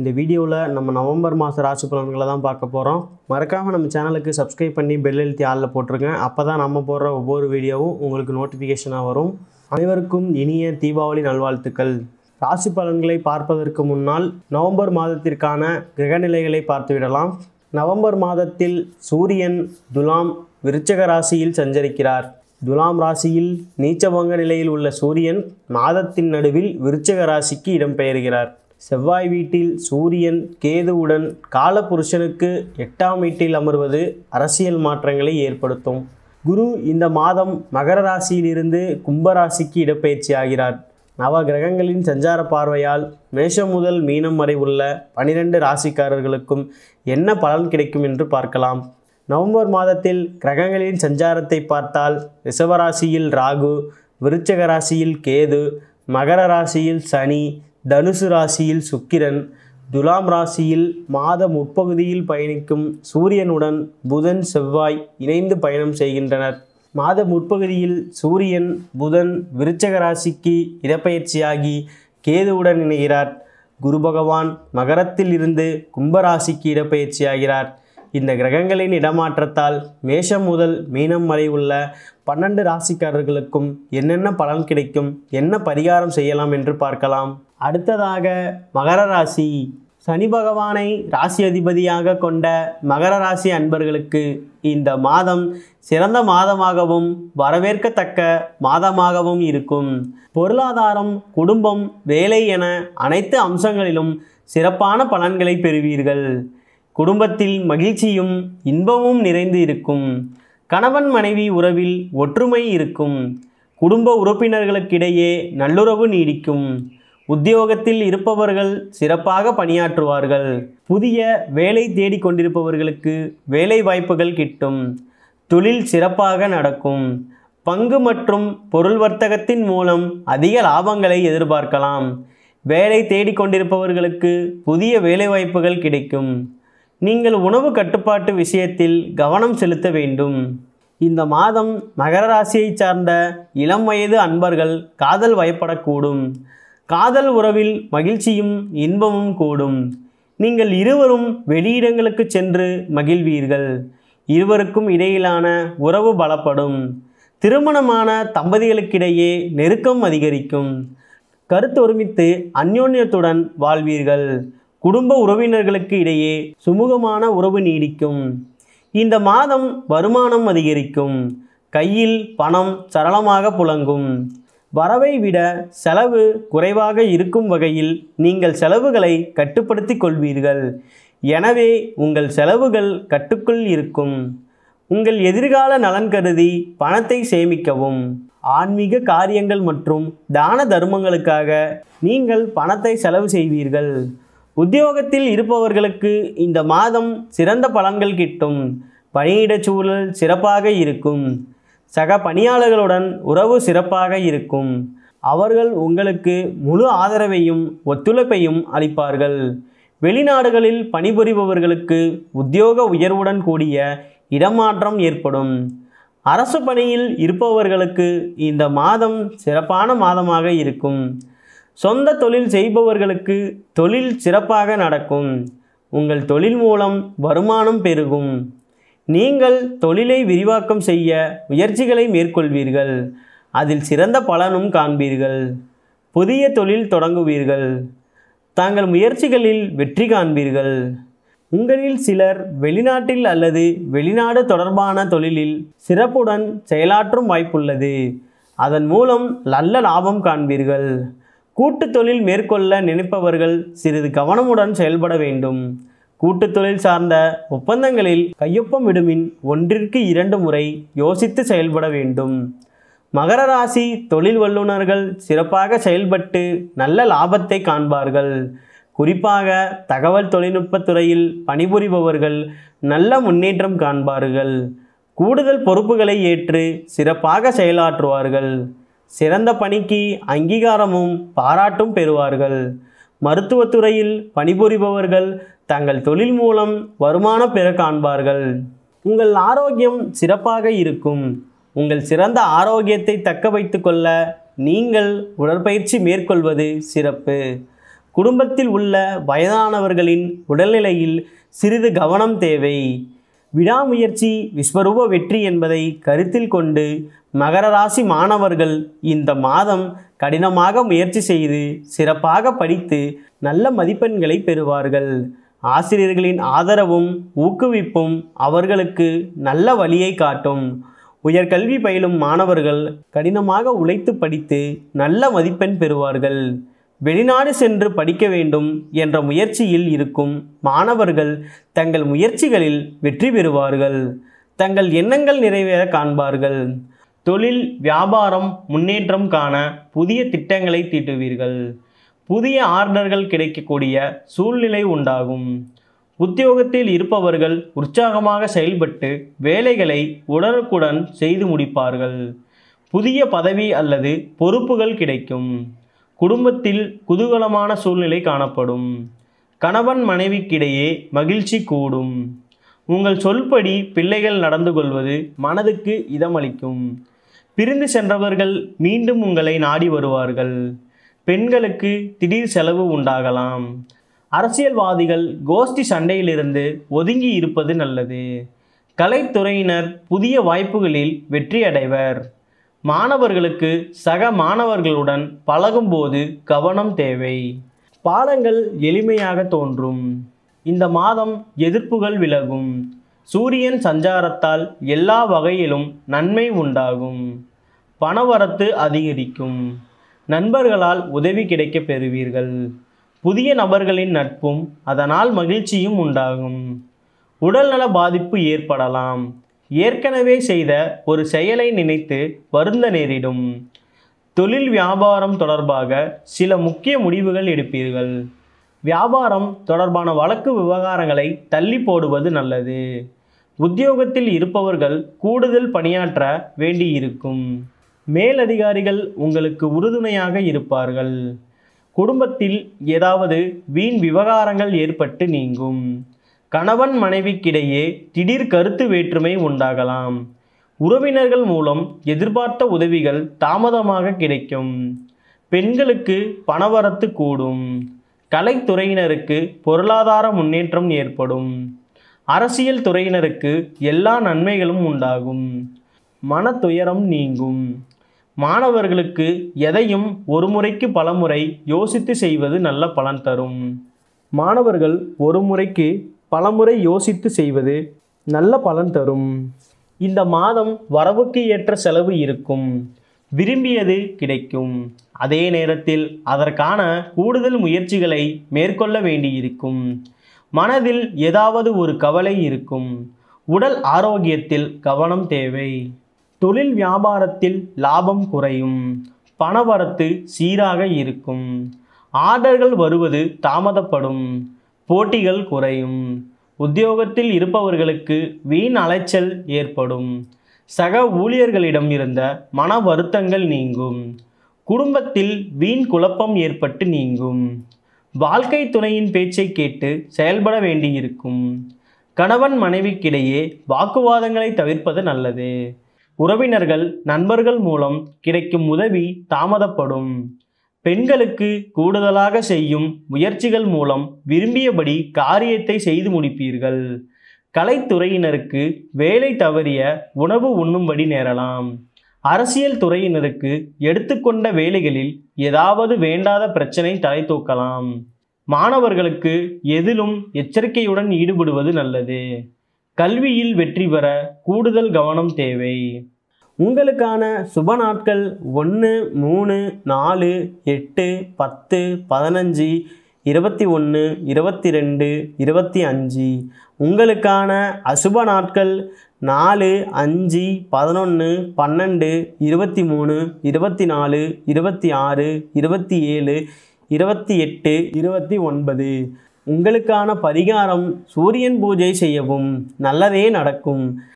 இந்த வீடியோவில் நம்ம நவம்பர் மாத ராசி பலன்களை தான் பார்க்க போகிறோம் மறக்காமல் நம்ம சேனலுக்கு சப்ஸ்கிரைப் பண்ணி பெல் எழுத்தி ஆளில் போட்டிருங்க அப்போ தான் நம்ம போடுற ஒவ்வொரு வீடியோவும் உங்களுக்கு நோட்டிஃபிகேஷனாக வரும் அனைவருக்கும் இனிய தீபாவளி நல்வாழ்த்துக்கள் ராசி பலன்களை பார்ப்பதற்கு முன்னால் நவம்பர் மாதத்திற்கான கிரகநிலைகளை பார்த்துவிடலாம் நவம்பர் மாதத்தில் சூரியன் துலாம் விருச்சக ராசியில் சஞ்சரிக்கிறார் துலாம் ராசியில் நீச்சபங்க நிலையில் உள்ள சூரியன் மாதத்தின் நடுவில் விருச்சக ராசிக்கு இடம்பெயர்கிறார் செவ்வாய் வீட்டில் சூரியன் கேதுவுடன் காலபுருஷனுக்கு எட்டாம் வீட்டில் அமர்வது அரசியல் மாற்றங்களை ஏற்படுத்தும் குரு இந்த மாதம் மகர ராசியிலிருந்து கும்பராசிக்கு இடப்பெயர்ச்சி ஆகிறார் நவ கிரகங்களின் சஞ்சார பார்வையால் மேஷம் முதல் மீனம் வரை உள்ள பனிரெண்டு ராசிக்காரர்களுக்கும் என்ன பலன் கிடைக்கும் என்று பார்க்கலாம் நவம்பர் மாதத்தில் கிரகங்களின் சஞ்சாரத்தை பார்த்தால் ரிஷவராசியில் ராகு விருச்சக ராசியில் கேது மகர ராசியில் சனி தனுசு ராசியில் சுக்கிரன் துலாம் ராசியில் மாத முற்பகுதியில் பயணிக்கும் சூரியனுடன் புதன் செவ்வாய் இணைந்து பயணம் செய்கின்றனர் மாத முற்பகுதியில் சூரியன் புதன் விருச்சக ராசிக்கு இடப்பெயர்ச்சியாகி கேதுவுடன் இணைகிறார் குரு பகவான் மகரத்தில் இருந்து கும்பராசிக்கு இடப்பெயர்ச்சியாகிறார் இந்த கிரகங்களின் இடமாற்றத்தால் மேஷம் முதல் மீனம் வரை உள்ள பன்னெண்டு ராசிக்காரர்களுக்கும் என்னென்ன பலன் கிடைக்கும் என்ன பரிகாரம் செய்யலாம் என்று பார்க்கலாம் அடுத்ததாக மகர ராசி சனி பகவானை ராசி அதிபதியாக கொண்ட மகர ராசி அன்பர்களுக்கு இந்த மாதம் சிறந்த மாதமாகவும் வரவேற்கத்தக்க மாதமாகவும் இருக்கும் பொருளாதாரம் குடும்பம் வேலை என அனைத்து அம்சங்களிலும் சிறப்பான பலன்களை பெறுவீர்கள் குடும்பத்தில் மகிழ்ச்சியும் இன்பமும் நிறைந்து இருக்கும் கணவன் மனைவி உறவில் ஒற்றுமை இருக்கும் குடும்ப உறுப்பினர்களுக்கிடையே நல்லுறவு நீடிக்கும் உத்தியோகத்தில் இருப்பவர்கள் சிறப்பாக பணியாற்றுவார்கள் புதிய வேலை தேடிக்கொண்டிருப்பவர்களுக்கு கொண்டிருப்பவர்களுக்கு வேலை வாய்ப்புகள் கிட்டும் தொழில் சிறப்பாக நடக்கும் பங்கு மற்றும் பொருள் வர்த்தகத்தின் மூலம் அதிக லாபங்களை எதிர்பார்க்கலாம் வேலை தேடிக்கொண்டிருப்பவர்களுக்கு புதிய வேலைவாய்ப்புகள் கிடைக்கும் நீங்கள் உணவு கட்டுப்பாட்டு விஷயத்தில் கவனம் செலுத்த வேண்டும் இந்த மாதம் மகர ராசியை சார்ந்த இளம் வயது அன்பர்கள் காதல் வயப்படக்கூடும் காதல் உறவில் மகிழ்ச்சியும் இன்பமும் கூடும் நீங்கள் இருவரும் வெளியிடங்களுக்கு சென்று மகிழ்வீர்கள் இருவருக்கும் இடையிலான உறவு பலப்படும் திருமணமான தம்பதிகளுக்கிடையே நெருக்கம் அதிகரிக்கும் கருத்தொருமித்து அந்யோன்யத்துடன் வாழ்வீர்கள் குடும்ப உறவினர்களுக்கு இடையே சுமூகமான உறவு நீடிக்கும் இந்த மாதம் வருமானம் அதிகரிக்கும் கையில் பணம் சரளமாக புழங்கும் வரவை விட செலவு குறைவாக இருக்கும் வகையில் நீங்கள் செலவுகளை கட்டுப்படுத்தி கொள்வீர்கள் எனவே உங்கள் செலவுகள் கட்டுக்குள் இருக்கும் உங்கள் எதிர்கால நலன் கருதி பணத்தை சேமிக்கவும் ஆன்மீக காரியங்கள் மற்றும் தான தர்மங்களுக்காக நீங்கள் பணத்தை செலவு செய்வீர்கள் உத்தியோகத்தில் இருப்பவர்களுக்கு இந்த மாதம் சிறந்த பலன்கள் கிட்டும் பணியிடச் சூழல் சிறப்பாக இருக்கும் சக பணியாளர்களுடன் உறவு சிறப்பாக இருக்கும் அவர்கள் உங்களுக்கு முழு ஆதரவையும் ஒத்துழைப்பையும் அளிப்பார்கள் வெளிநாடுகளில் பணிபுரிபவர்களுக்கு உத்தியோக உயர்வுடன் கூடிய இடமாற்றம் ஏற்படும் அரசு பணியில் இருப்பவர்களுக்கு இந்த மாதம் சிறப்பான மாதமாக இருக்கும் சொந்த தொழில் செய்பவர்களுக்கு தொழில் சிறப்பாக நடக்கும் உங்கள் தொழில் மூலம் வருமானம் பெருகும் நீங்கள் தொழிலை விரிவாக்கம் செய்ய முயற்சிகளை மேற்கொள்வீர்கள் அதில் சிறந்த பலனும் காண்பீர்கள் புதிய தொழில் தொடங்குவீர்கள் தாங்கள் முயற்சிகளில் வெற்றி காண்பீர்கள் உங்களில் சிலர் வெளிநாட்டில் அல்லது வெளிநாடு தொடர்பான தொழிலில் சிறப்புடன் செயலாற்றும் வாய்ப்புள்ளது அதன் மூலம் நல்ல லாபம் காண்பீர்கள் கூட்டு தொழில் மேற்கொள்ள நினைப்பவர்கள் சிறிது கவனமுடன் செயல்பட வேண்டும் கூட்டு தொழில் சார்ந்த ஒப்பந்தங்களில் கையொப்பமிடுமின் ஒன்றிற்கு இரண்டு முறை யோசித்து செயல்பட வேண்டும் மகர ராசி தொழில் வல்லுநர்கள் சிறப்பாக செயல்பட்டு நல்ல லாபத்தை காண்பார்கள் குறிப்பாக தகவல் தொழில்நுட்பத் துறையில் பணிபுரிபவர்கள் நல்ல முன்னேற்றம் காண்பார்கள் கூடுதல் பொறுப்புகளை ஏற்று சிறப்பாக செயலாற்றுவார்கள் சிறந்த பணிக்கு அங்கீகாரமும் பாராட்டும் பெறுவார்கள் மருத்துவத்துறையில் பணிபுரிபவர்கள் தங்கள் தொழில் மூலம் வருமானம் பெற காண்பார்கள் உங்கள் ஆரோக்கியம் சிறப்பாக இருக்கும் உங்கள் சிறந்த ஆரோக்கியத்தை தக்க வைத்து கொள்ள நீங்கள் உடற்பயிற்சி மேற்கொள்வது சிறப்பு குடும்பத்தில் உள்ள வயதானவர்களின் உடல்நிலையில் சிறிது கவனம் தேவை விடாமுயற்சி விஸ்வரூப வெற்றி என்பதை கருத்தில் கொண்டு மகர ராசி மாணவர்கள் இந்த மாதம் கடினமாக முயற்சி செய்து சிறப்பாக படித்து நல்ல மதிப்பெண்களை பெறுவார்கள் ஆசிரியர்களின் ஆதரவும் ஊக்குவிப்பும் அவர்களுக்கு நல்ல வழியை காட்டும் உயர்கல்வி பயிலும் மாணவர்கள் கடினமாக உழைத்து படித்து நல்ல மதிப்பெண் பெறுவார்கள் வெளிநாடு சென்று படிக்க வேண்டும் என்ற முயற்சியில் இருக்கும் மாணவர்கள் தங்கள் முயற்சிகளில் வெற்றி பெறுவார்கள் தங்கள் எண்ணங்கள் நிறைவேற காண்பார்கள் தொழில் வியாபாரம் முன்னேற்றம் காண புதிய திட்டங்களை தீட்டுவீர்கள் புதிய ஆர்டர்கள் கிடைக்கக்கூடிய சூழ்நிலை உண்டாகும் உத்தியோகத்தில் இருப்பவர்கள் உற்சாகமாக செயல்பட்டு வேலைகளை உடனுக்குடன் செய்து முடிப்பார்கள் புதிய பதவி அல்லது பொறுப்புகள் கிடைக்கும் குடும்பத்தில் குதூகலமான சூழ்நிலை காணப்படும் கணவன் மனைவிக்கிடையே மகிழ்ச்சி கூடும் உங்கள் சொல்படி பிள்ளைகள் நடந்து கொள்வது மனதுக்கு இதமளிக்கும் பிரிந்து சென்றவர்கள் மீண்டும் உங்களை நாடி வருவார்கள் பெண்களுக்கு திடீர் செலவு உண்டாகலாம் அரசியல்வாதிகள் கோஷ்டி சண்டையிலிருந்து ஒதுங்கி இருப்பது நல்லது கலைத்துறையினர் புதிய வாய்ப்புகளில் வெற்றியடைவர் மாணவர்களுக்கு சக மாணவர்களுடன் பழகும்போது கவனம் தேவை பாடங்கள் எளிமையாக தோன்றும் இந்த மாதம் எதிர்ப்புகள் விலகும் சூரியன் சஞ்சாரத்தால் எல்லா வகையிலும் நன்மை உண்டாகும் பணவரத்து அதிகரிக்கும் நண்பர்களால் உதவி கிடைக்க பெறுவீர்கள் புதிய நபர்களின் நட்பும் அதனால் மகிழ்ச்சியும் உண்டாகும் உடல்நல பாதிப்பு ஏற்படலாம் ஏற்கனவே செய்த ஒரு செயலை நினைத்து வருந்த நேரிடும் தொழில் வியாபாரம் தொடர்பாக சில முக்கிய முடிவுகள் எடுப்பீர்கள் வியாபாரம் தொடர்பான வழக்கு விவகாரங்களை தள்ளி போடுவது நல்லது உத்தியோகத்தில் இருப்பவர்கள் கூடுதல் பணியாற்ற வேண்டியிருக்கும் மேலதிகாரிகள் உங்களுக்கு உறுதுணையாக இருப்பார்கள் குடும்பத்தில் ஏதாவது வீண் விவகாரங்கள் ஏற்பட்டு நீங்கும் கணவன் மனைவிக்கிடையே திடீர் கருத்து வேற்றுமை உண்டாகலாம் உறவினர்கள் மூலம் எதிர்பார்த்த உதவிகள் தாமதமாக கிடைக்கும் பெண்களுக்கு பணவரத்து கூடும் கலைத்துறையினருக்கு பொருளாதார முன்னேற்றம் ஏற்படும் அரசியல் துறையினருக்கு எல்லா நன்மைகளும் உண்டாகும் மன துயரம் நீங்கும் மாணவர்களுக்கு எதையும் ஒரு முறைக்கு பலமுறை யோசித்து செய்வது நல்ல பலன் தரும் மாணவர்கள் ஒரு முறைக்கு பலமுறை யோசித்து செய்வது நல்ல பலன் தரும் இந்த மாதம் வரவுக்கு ஏற்ற செலவு இருக்கும் விரும்பியது கிடைக்கும் அதே நேரத்தில் அதற்கான கூடுதல் முயற்சிகளை மேற்கொள்ள வேண்டியிருக்கும் மனதில் ஏதாவது ஒரு கவலை இருக்கும் உடல் ஆரோக்கியத்தில் கவனம் தேவை தொழில் வியாபாரத்தில் லாபம் குறையும் பணவரத்து சீராக இருக்கும் ஆர்டர்கள் வருவது தாமதப்படும் போட்டிகள் குறையும் உத்தியோகத்தில் இருப்பவர்களுக்கு வீண் அலைச்சல் ஏற்படும் சக ஊழியர்களிடம் இருந்த மன வருத்தங்கள் நீங்கும் குடும்பத்தில் வீண் குழப்பம் ஏற்பட்டு நீங்கும் வாழ்க்கை துணையின் பேச்சை கேட்டு செயல்பட வேண்டியிருக்கும் கணவன் மனைவிக்கிடையே வாக்குவாதங்களை தவிர்ப்பது நல்லது உறவினர்கள் நண்பர்கள் மூலம் கிடைக்கும் உதவி தாமதப்படும் பெண்களுக்கு கூடுதலாக செய்யும் முயற்சிகள் மூலம் விரும்பியபடி காரியத்தை செய்து முடிப்பீர்கள் கலைத்துறையினருக்கு வேலை தவறிய உணவு உண்ணும்படி நேரலாம் அரசியல் துறையினருக்கு எடுத்துக்கொண்ட வேலைகளில் ஏதாவது வேண்டாத பிரச்சனை தலை தூக்கலாம் மாணவர்களுக்கு எதிலும் எச்சரிக்கையுடன் ஈடுபடுவது நல்லது கல்வியில் வெற்றி பெற கூடுதல் கவனம் தேவை உங்களுக்கான சுப நாட்கள் ஒன்று மூணு நாலு எட்டு பத்து பதினஞ்சு இருபத்தி ஒன்று இருபத்தி ரெண்டு இருபத்தி அஞ்சு உங்களுக்கான அசுப நாட்கள் நாலு அஞ்சு பதினொன்று பன்னெண்டு இருபத்தி மூணு இருபத்தி நாலு இருபத்தி ஆறு இருபத்தி ஏழு இருபத்தி எட்டு இருபத்தி ஒன்பது உங்களுக்கான பரிகாரம் சூரியன் பூஜை செய்யவும் நல்லதே நடக்கும்